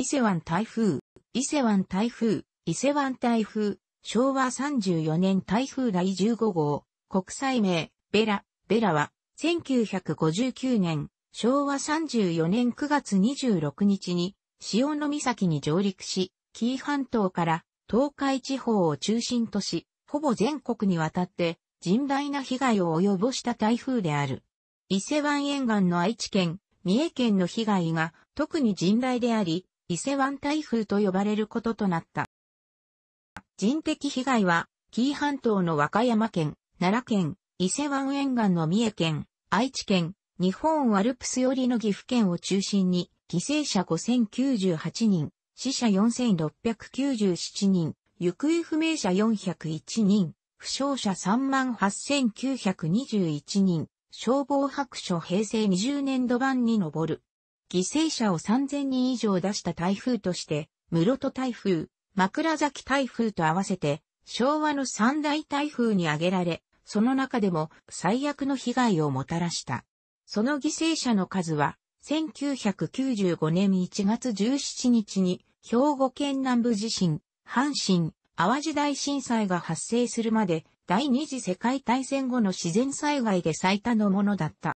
伊勢湾台風、伊勢湾台風、伊勢湾台風、昭和34年台風第15号、国際名、ベラ、ベラは、1959年、昭和34年9月26日に、潮岬に上陸し、紀伊半島から東海地方を中心とし、ほぼ全国にわたって甚大な被害を及ぼした台風である。伊勢湾沿岸の愛知県、三重県の被害が特に甚大であり、伊勢湾台風と呼ばれることとなった。人的被害は、紀伊半島の和歌山県、奈良県、伊勢湾沿岸の三重県、愛知県、日本アルプス寄りの岐阜県を中心に、犠牲者5098人、死者4697人、行方不明者401人、負傷者38921人、消防白書平成20年度版に上る。犠牲者を3000人以上出した台風として、室戸台風、枕崎台風と合わせて、昭和の三大台風に挙げられ、その中でも最悪の被害をもたらした。その犠牲者の数は、1995年1月17日に、兵庫県南部地震、阪神、淡路大震災が発生するまで、第二次世界大戦後の自然災害で最多のものだった。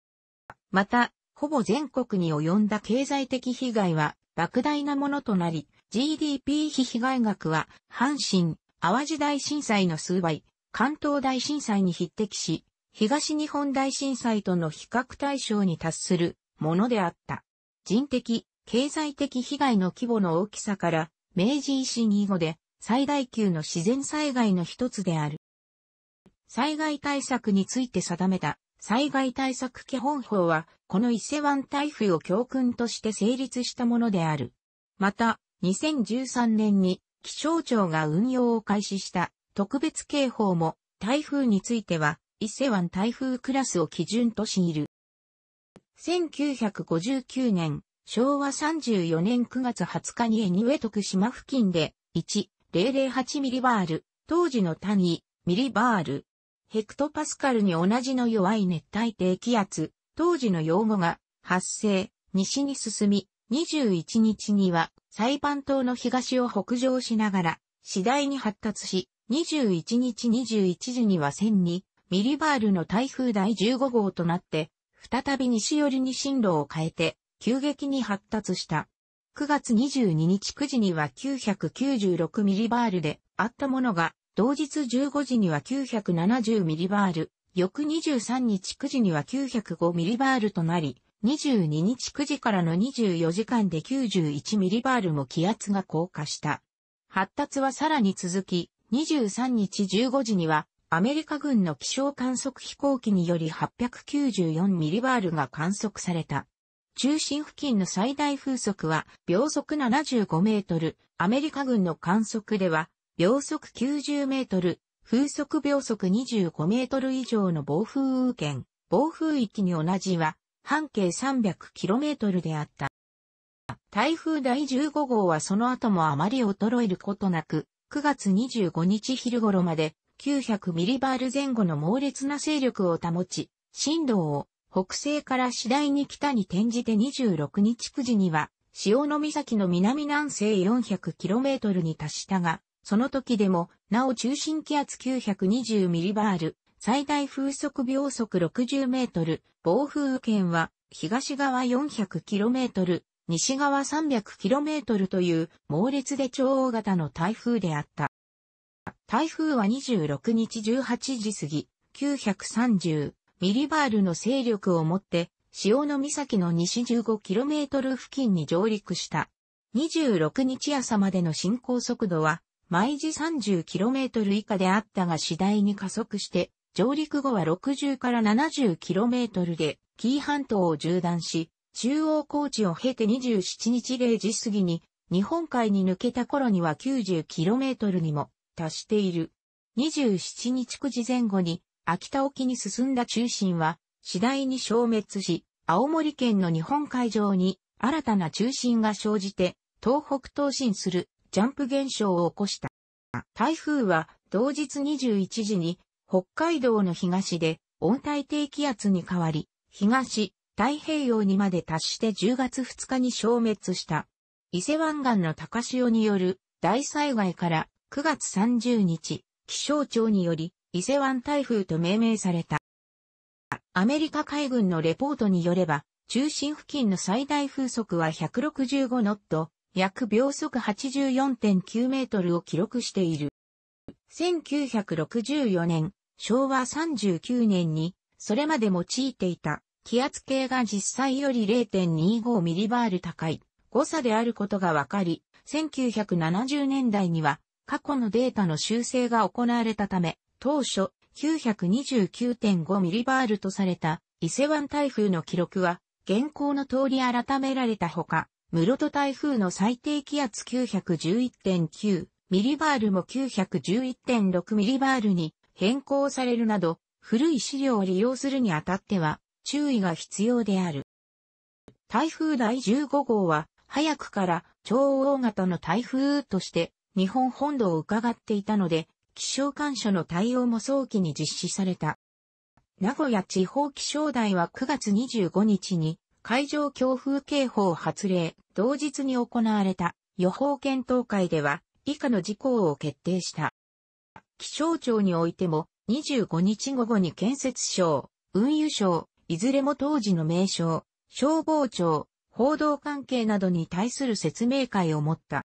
また、ほぼ全国に及んだ経済的被害は莫大なものとなり、GDP 比被害額は阪神、淡路大震災の数倍、関東大震災に匹敵し、東日本大震災との比較対象に達するものであった。人的、経済的被害の規模の大きさから、明治維新以後で最大級の自然災害の一つである。災害対策について定めた災害対策基本法は、この伊勢湾台風を教訓として成立したものである。また、2013年に気象庁が運用を開始した特別警報も台風については伊勢湾台風クラスを基準としいる。1959年、昭和34年9月20日にエニウェ島付近で1、008ミリバール、当時の単位、ミリバールヘクトパスカルに同じの弱い熱帯低気圧、当時の用語が発生、西に進み、21日には裁判島の東を北上しながら、次第に発達し、21日21時には1002ミリバールの台風第15号となって、再び西寄りに進路を変えて、急激に発達した。9月22日9時には996ミリバールであったものが、同日15時には970ミリバール、翌23日9時には905ミリバールとなり、22日9時からの24時間で91ミリバールも気圧が降下した。発達はさらに続き、23日15時には、アメリカ軍の気象観測飛行機により894ミリバールが観測された。中心付近の最大風速は秒速75メートル、アメリカ軍の観測では秒速90メートル、風速秒速25メートル以上の暴風雨圏、暴風域に同じは、半径3 0 0キロメートルであった。台風第15号はその後もあまり衰えることなく、9月25日昼頃まで900ミリバール前後の猛烈な勢力を保ち、震動を北西から次第に北に転じて26日9時には、潮岬の南南西4 0 0キロメートルに達したが、その時でも、なお中心気圧9 2 0ール、最大風速秒速60メートル、暴風雨圏は、東側4 0 0トル、西側3 0 0トルという猛烈で超大型の台風であった。台風は26日18時過ぎ、930ミリバールの勢力を持って、潮の岬の西1 5トル付近に上陸した。26日朝までの進行速度は毎時 30km 以下であったが次第に加速して、上陸後は60から 70km で、紀伊半島を縦断し、中央高地を経て27日0時過ぎに、日本海に抜けた頃には 90km にも達している。27日9時前後に、秋田沖に進んだ中心は、次第に消滅し、青森県の日本海上に新たな中心が生じて、東北東進するジャンプ現象を起こした。台風は同日21時に北海道の東で温帯低気圧に変わり、東、太平洋にまで達して10月2日に消滅した。伊勢湾岸の高潮による大災害から9月30日、気象庁により伊勢湾台風と命名された。アメリカ海軍のレポートによれば、中心付近の最大風速は165ノット、約秒速84.9メートルを記録している。1964年、昭和39年に、それまで用いていた気圧計が実際より0.25ミリバール高い誤差であることが分かり、1970年代には過去のデータの修正が行われたため、当初929.5ミリバールとされた伊勢湾台風の記録は現行の通り改められたほか、室戸台風の最低気圧911.9ミリバールも911.6ミリバールに変更されるなど、古い資料を利用するにあたっては注意が必要である。台風第15号は、早くから超大型の台風として日本本土を伺っていたので、気象干渉の対応も早期に実施された。名古屋地方気象台は9月25日に海上強風警報発令、同日に行われた予報検討会では以下の事項を決定した。気象庁においても25日午後に建設省、運輸省、いずれも当時の名称、消防庁、報道関係などに対する説明会を持った。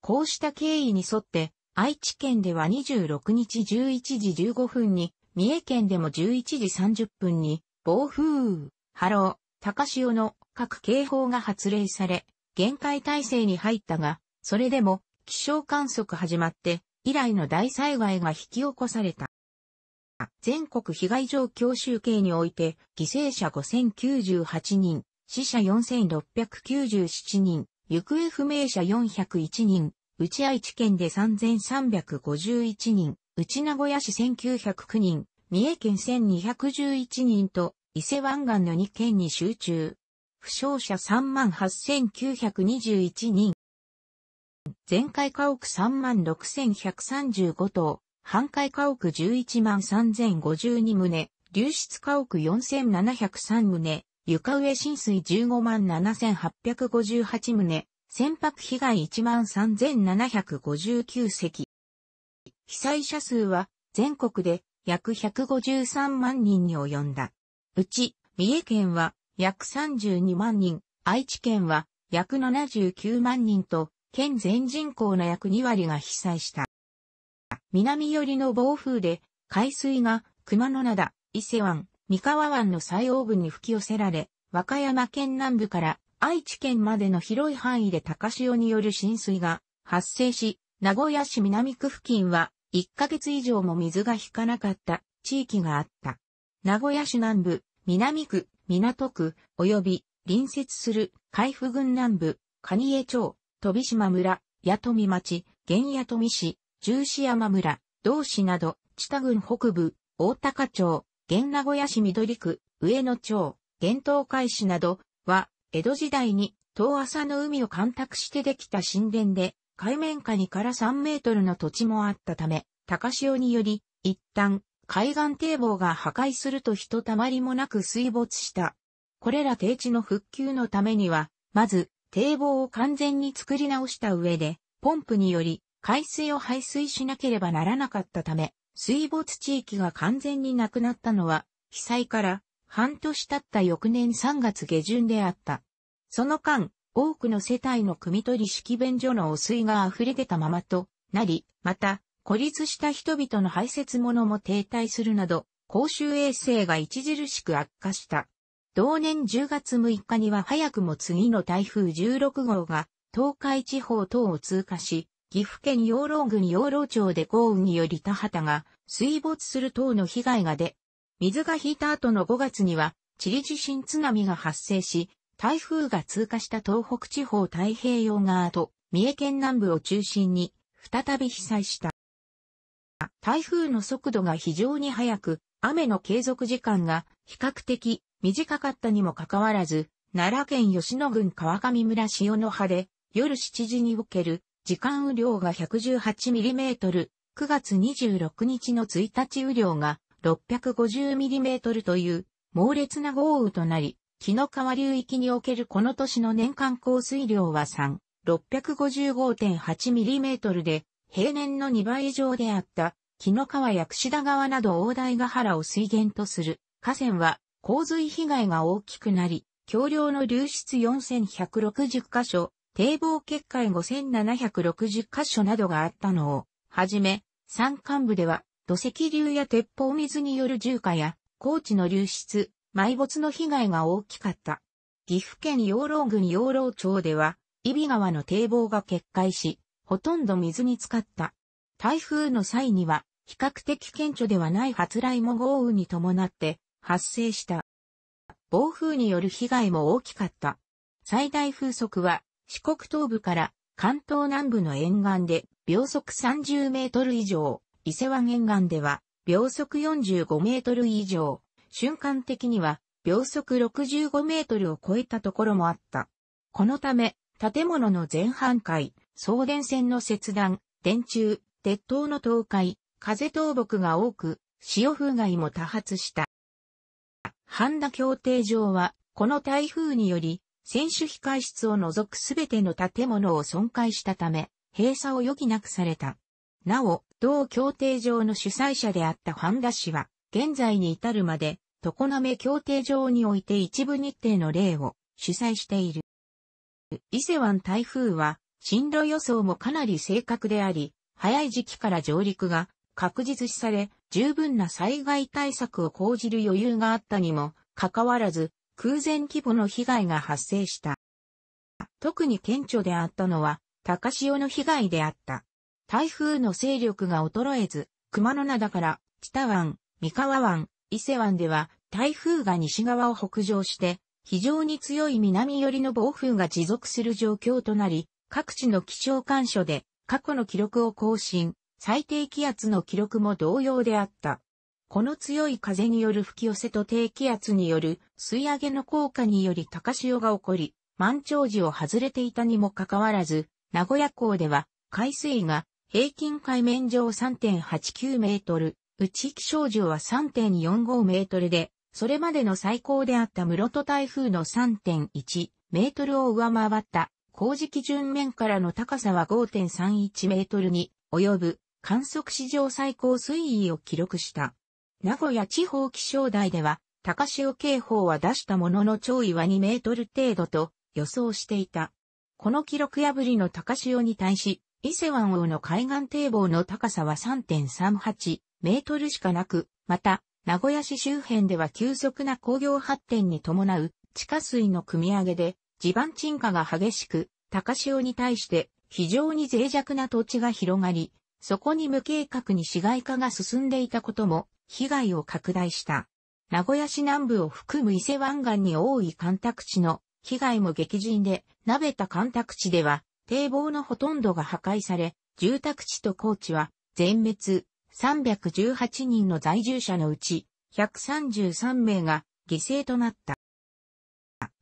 こうした経緯に沿って、愛知県では26日11時15分に、三重県でも11時30分に、暴風雨、波浪、高潮の各警報が発令され、限界体制に入ったが、それでも気象観測始まって以来の大災害が引き起こされた。全国被害状況集計において、犠牲者5098人、死者4697人、行方不明者401人、内愛知県で3351人、内名古屋市1909人、三重県1211人と伊勢湾岸の2県に集中。負傷者38,921人。全壊家屋36,135棟、半壊家屋113,052棟、流出家屋4,703棟、床上浸水157,858棟、船舶被害13,759隻。被災者数は全国で約153万人に及んだ。うち、三重県は約32万人、愛知県は約79万人と、県全人口の約2割が被災した。南寄りの暴風で、海水が熊野灘、伊勢湾、三河湾の最大部に吹き寄せられ、和歌山県南部から愛知県までの広い範囲で高潮による浸水が発生し、名古屋市南区付近は1ヶ月以上も水が引かなかった地域があった。名古屋市南部、南区、港区、及び隣接する海部郡南部、蟹江町、飛島村、八富町、玄八富市、十四山村、道市など、知田郡北部、大高町、玄名古屋市緑区、上野町、玄東海市などは、江戸時代に遠浅の海を干拓してできた神殿で、海面下にから3メートルの土地もあったため、高潮により、一旦海岸堤防が破壊するとひとたまりもなく水没した。これら低地の復旧のためには、まず、堤防を完全に作り直した上で、ポンプにより、海水を排水しなければならなかったため、水没地域が完全になくなったのは、被災から半年経った翌年3月下旬であった。その間、多くの世帯の汲み取り式便所の汚水が溢れ出たままとなり、また、孤立した人々の排泄物も停滞するなど、公衆衛生が著しく悪化した。同年10月6日には早くも次の台風16号が東海地方等を通過し、岐阜県養老郡養老町で豪雨により田畑が水没する等の被害が出、水が引いた後の5月には地理地震津波が発生し、台風が通過した東北地方太平洋側と三重県南部を中心に再び被災した。台風の速度が非常に速く、雨の継続時間が比較的短かったにもかかわらず、奈良県吉野郡川上村潮の葉で夜7時における時間雨量が 118mm、9月26日の1日雨量が 650mm という猛烈な豪雨となり、紀の川流域におけるこの年の年間降水量は3、655.8mm で、平年の2倍以上であった木の川や串田川など大台ヶ原を水源とする河川は洪水被害が大きくなり、橋梁の流出4160箇所、堤防決壊5760箇所などがあったのを、はじめ、山間部では土石流や鉄砲水による重火や高地の流出、埋没の被害が大きかった。岐阜県養老郡養老町では、伊比川の堤防が決壊し、ほとんど水に浸かった。台風の際には、比較的顕著ではない発雷も豪雨に伴って発生した。暴風による被害も大きかった。最大風速は四国東部から関東南部の沿岸で秒速30メートル以上、伊勢湾沿岸では秒速45メートル以上、瞬間的には秒速65メートルを超えたところもあった。このため、建物の前半階、送電線の切断、電柱、鉄塔の倒壊、風倒木が多く、潮風害も多発した。半田協定上は、この台風により、選手控室を除くすべての建物を損壊したため、閉鎖を余儀なくされた。なお、同協定上の主催者であった半田氏は、現在に至るまで、常滑協定上において一部日程の例を主催している。伊勢湾台風は、進路予想もかなり正確であり、早い時期から上陸が確実視され、十分な災害対策を講じる余裕があったにも、かかわらず、空前規模の被害が発生した。特に顕著であったのは、高潮の被害であった。台風の勢力が衰えず、熊野灘から、北湾、三河湾、伊勢湾では、台風が西側を北上して、非常に強い南寄りの暴風が持続する状況となり、各地の気象干渉で過去の記録を更新、最低気圧の記録も同様であった。この強い風による吹き寄せと低気圧による吸い上げの効果により高潮が起こり、満潮時を外れていたにもかかわらず、名古屋港では海水が平均海面上3.89メートル、内気象上は3.45メートルで、それまでの最高であった室戸台風の3.1メートルを上回った工事基準面からの高さは5.31メートルに及ぶ観測史上最高水位を記録した。名古屋地方気象台では、高潮警報は出したものの潮位は2メートル程度と予想していた。この記録破りの高潮に対し、伊勢湾王の海岸堤防の高さは3.38メートルしかなく、また、名古屋市周辺では急速な工業発展に伴う地下水の組み上げで地盤沈下が激しく、高潮に対して非常に脆弱な土地が広がり、そこに無計画に市街化が進んでいたことも被害を拡大した。名古屋市南部を含む伊勢湾岸に多い干拓地の被害も激甚で、鍋田干拓地では堤防のほとんどが破壊され、住宅地と高地は全滅318人の在住者のうち133名が犠牲となった。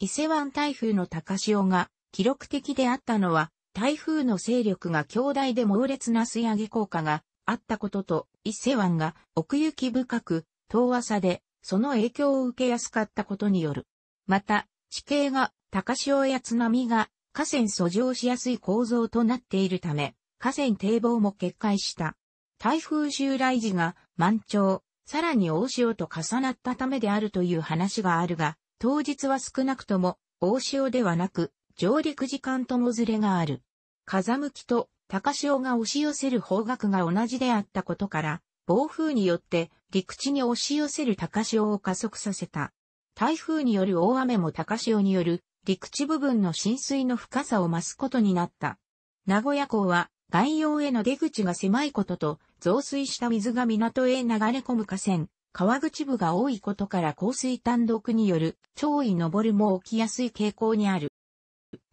伊勢湾台風の高潮が記録的であったのは、台風の勢力が強大で猛烈な吸い上げ効果があったことと、伊勢湾が奥行き深く、遠浅で、その影響を受けやすかったことによる。また、地形が高潮や津波が河川遡上しやすい構造となっているため、河川堤防も決壊した。台風襲来時が満潮、さらに大潮と重なったためであるという話があるが、当日は少なくとも、大潮ではなく、上陸時間ともずれがある。風向きと高潮が押し寄せる方角が同じであったことから、暴風によって陸地に押し寄せる高潮を加速させた。台風による大雨も高潮による陸地部分の浸水の深さを増すことになった。名古屋港は外洋への出口が狭いことと増水した水が港へ流れ込む河川、川口部が多いことから降水単独による潮位上るも起きやすい傾向にある。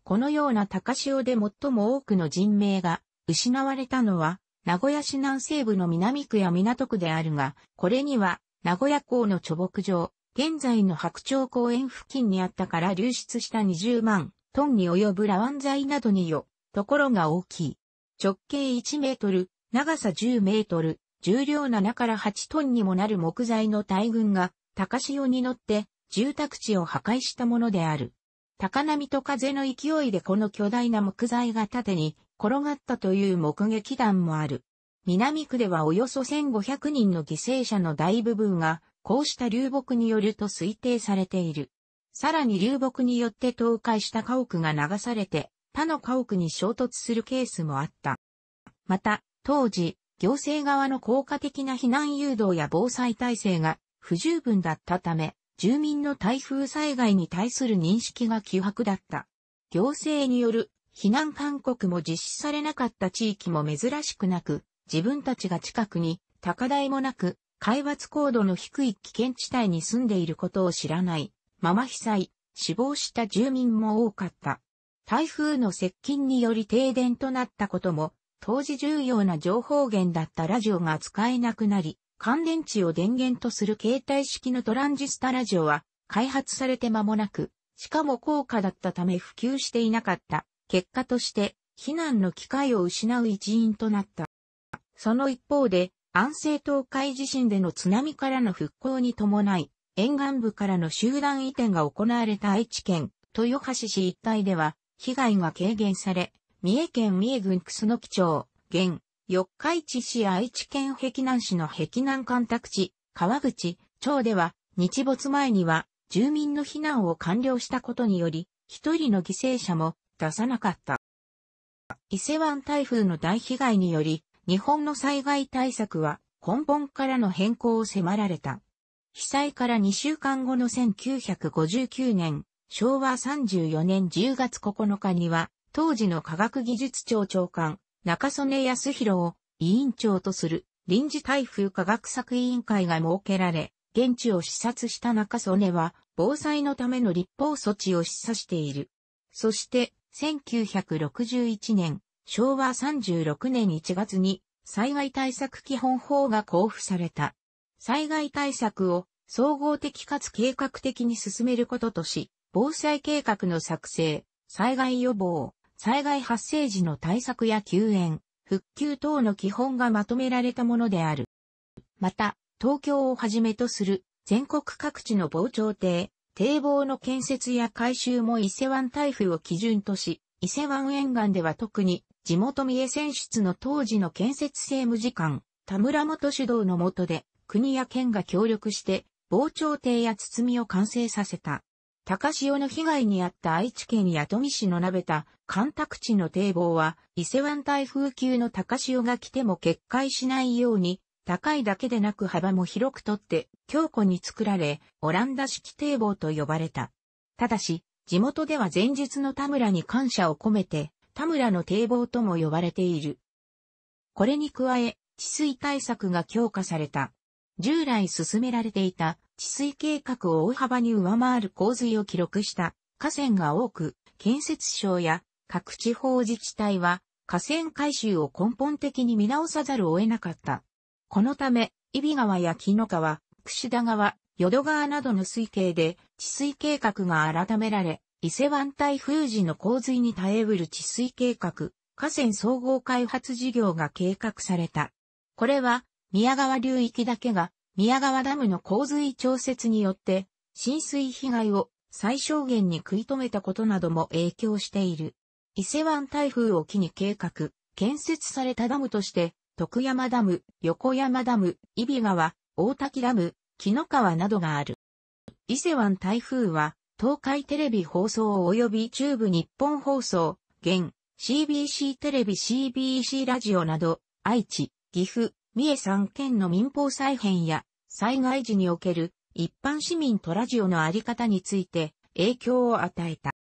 このような高潮で最も多くの人命が失われたのは、名古屋市南西部の南区や港区であるが、これには、名古屋港の貯木場、現在の白鳥公園付近にあったから流出した20万トンに及ぶラワン剤などによ、ところが大きい。直径1メートル、長さ10メートル、重量7から8トンにもなる木材の大群が、高潮に乗って住宅地を破壊したものである。高波と風の勢いでこの巨大な木材が縦に転がったという目撃談もある。南区ではおよそ1500人の犠牲者の大部分が、こうした流木によると推定されている。さらに流木によって倒壊した家屋が流されて、他の家屋に衝突するケースもあった。また、当時、行政側の効果的な避難誘導や防災体制が不十分だったため、住民の台風災害に対する認識が希薄だった。行政による避難勧告も実施されなかった地域も珍しくなく、自分たちが近くに高台もなく、海抜高度の低い危険地帯に住んでいることを知らないまま被災、死亡した住民も多かった。台風の接近により停電となったことも当時重要な情報源だったラジオが使えなくなり、乾電池を電源とする携帯式のトランジスタラジオは開発されて間もなく、しかも高価だったため普及していなかった。結果として、避難の機会を失う一因となった。その一方で、安政東海地震での津波からの復興に伴い、沿岸部からの集団移転が行われた愛知県、豊橋市一帯では、被害が軽減され、三重県三重郡楠木町、現、四日市市愛知県碧南市の碧南干拓地、川口、町では、日没前には、住民の避難を完了したことにより、一人の犠牲者も出さなかった。伊勢湾台風の大被害により、日本の災害対策は根本からの変更を迫られた。被災から2週間後の1959年、昭和34年10月9日には、当時の科学技術庁長官、中曽根康弘を委員長とする臨時台風科学作委員会が設けられ、現地を視察した中曽根は、防災のための立法措置を示唆している。そして、1961年、昭和36年1月に、災害対策基本法が交付された。災害対策を総合的かつ計画的に進めることとし、防災計画の作成、災害予防、災害発生時の対策や救援、復旧等の基本がまとめられたものである。また、東京をはじめとする全国各地の防潮堤、堤防の建設や改修も伊勢湾台風を基準とし、伊勢湾沿岸では特に地元三重選出の当時の建設政務次官、田村元主導の下で、国や県が協力して、防潮堤や堤を完成させた。高潮の被害に遭った愛知県弥富市の鍋田、干拓地の堤防は、伊勢湾台風級の高潮が来ても決壊しないように、高いだけでなく幅も広くとって、強固に作られ、オランダ式堤防と呼ばれた。ただし、地元では前日の田村に感謝を込めて、田村の堤防とも呼ばれている。これに加え、治水対策が強化された。従来進められていた治水計画を大幅に上回る洪水を記録した河川が多く、建設省や各地方自治体は河川改修を根本的に見直さざるを得なかった。このため、伊比川や木の川、串田川、淀川などの水系で治水計画が改められ、伊勢湾台風時の洪水に耐えうる治水計画、河川総合開発事業が計画された。これは、宮川流域だけが宮川ダムの洪水調節によって、浸水被害を最小限に食い止めたことなども影響している。伊勢湾台風を機に計画、建設されたダムとして、徳山ダム、横山ダム、伊比川、大滝ダム、木の川などがある。伊勢湾台風は、東海テレビ放送及び中部日本放送、現、CBC テレビ CBC ラジオなど、愛知、岐阜、三重三県の民放再編や災害時における一般市民とラジオのあり方について影響を与えた。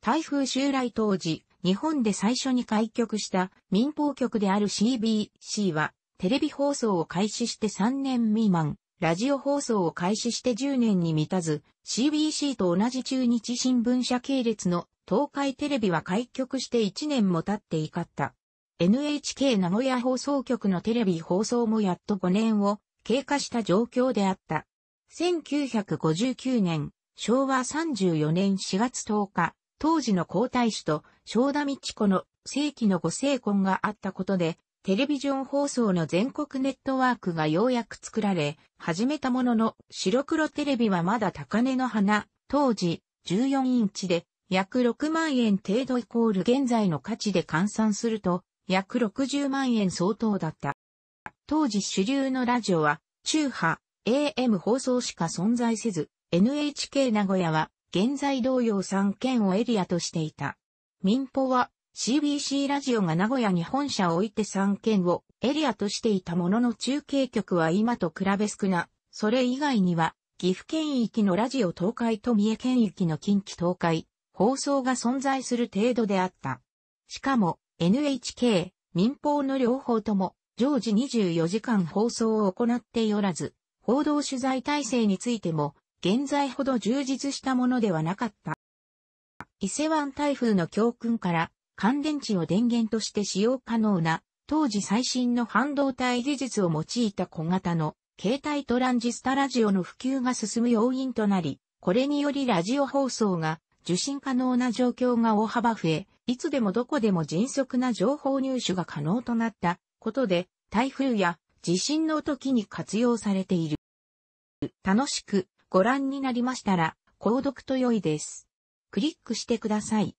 台風襲来当時、日本で最初に開局した民放局である CBC は、テレビ放送を開始して3年未満、ラジオ放送を開始して10年に満たず、CBC と同じ中日新聞社系列の東海テレビは開局して1年も経っていかった。NHK 名古屋放送局のテレビ放送もやっと5年を経過した状況であった。1959年、昭和34年4月10日、当時の皇太子と正田道子の世紀のご成婚があったことで、テレビジョン放送の全国ネットワークがようやく作られ、始めたものの、白黒テレビはまだ高値の花、当時14インチで、約6万円程度イコール現在の価値で換算すると、約60万円相当だった。当時主流のラジオは、中波、AM 放送しか存在せず、NHK 名古屋は、現在同様3県をエリアとしていた。民放は、CBC ラジオが名古屋に本社を置いて3県をエリアとしていたものの中継局は今と比べ少な、それ以外には、岐阜県域のラジオ東海と三重県域の近畿東海、放送が存在する程度であった。しかも、NHK、民放の両方とも、常時24時間放送を行っておらず、報道取材体制についても、現在ほど充実したものではなかった。伊勢湾台風の教訓から、乾電池を電源として使用可能な、当時最新の半導体技術を用いた小型の、携帯トランジスタラジオの普及が進む要因となり、これによりラジオ放送が受信可能な状況が大幅増え、いつでもどこでも迅速な情報入手が可能となったことで、台風や地震の時に活用されている。楽しくご覧になりましたら、購読と良いです。クリックしてください。